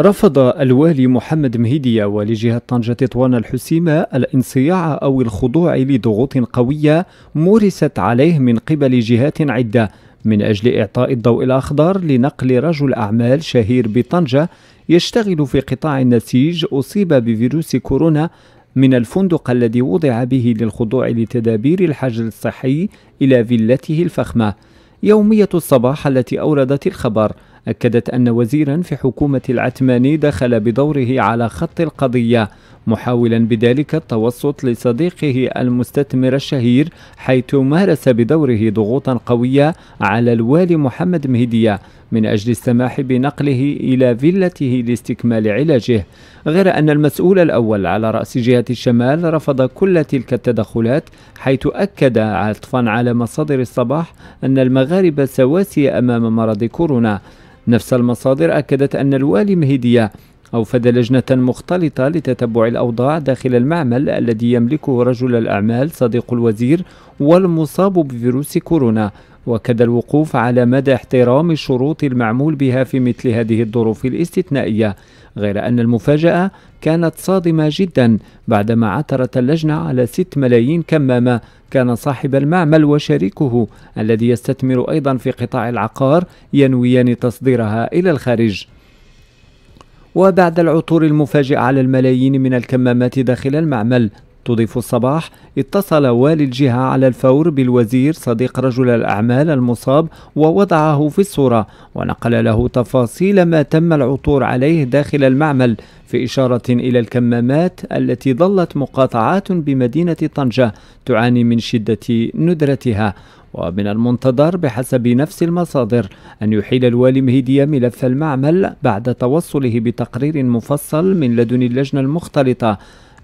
رفض الوالي محمد مهيدية ولجهة طنجة تطوان الحسيمة الانصياع أو الخضوع لضغوط قوية مورست عليه من قبل جهات عدة من أجل إعطاء الضوء الأخضر لنقل رجل أعمال شهير بطنجة يشتغل في قطاع النسيج أصيب بفيروس كورونا من الفندق الذي وضع به للخضوع لتدابير الحجر الصحي إلى فيلته الفخمة يومية الصباح التي أوردت الخبر أكدت أن وزيرا في حكومة العتماني دخل بدوره على خط القضية محاولا بذلك التوسط لصديقه المستثمر الشهير حيث مارس بدوره ضغوطا قوية على الوالي محمد مهدية من أجل السماح بنقله إلى فيلته لاستكمال علاجه غير أن المسؤول الأول على رأس جهة الشمال رفض كل تلك التدخلات حيث أكد عطفا على مصادر الصباح أن المغاربة سواسية أمام مرض كورونا نفس المصادر أكدت أن الوالي مهيدية أوفد لجنة مختلطة لتتبع الأوضاع داخل المعمل الذي يملكه رجل الأعمال صديق الوزير والمصاب بفيروس كورونا وكذا الوقوف على مدى احترام الشروط المعمول بها في مثل هذه الظروف الاستثنائية غير أن المفاجأة كانت صادمة جدا بعدما عثرت اللجنة على 6 ملايين كمامة كان صاحب المعمل وشريكه الذي يستثمر أيضا في قطاع العقار ينويان تصديرها إلى الخارج وبعد العثور المفاجئ على الملايين من الكمامات داخل المعمل تضيف الصباح اتصل والي الجهة على الفور بالوزير صديق رجل الأعمال المصاب ووضعه في الصورة ونقل له تفاصيل ما تم العثور عليه داخل المعمل في إشارة إلى الكمامات التي ظلت مقاطعات بمدينة طنجة تعاني من شدة ندرتها ومن المنتظر بحسب نفس المصادر أن يحيل الوالي مهدية ملف المعمل بعد توصله بتقرير مفصل من لدن اللجنة المختلطة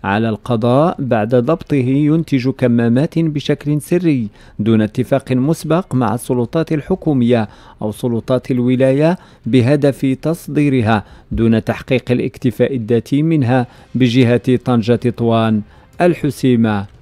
على القضاء بعد ضبطه ينتج كمامات بشكل سري دون اتفاق مسبق مع السلطات الحكومية أو سلطات الولاية بهدف تصديرها دون تحقيق الاكتفاء الذاتي منها بجهة طنجة تطوان الحسيمة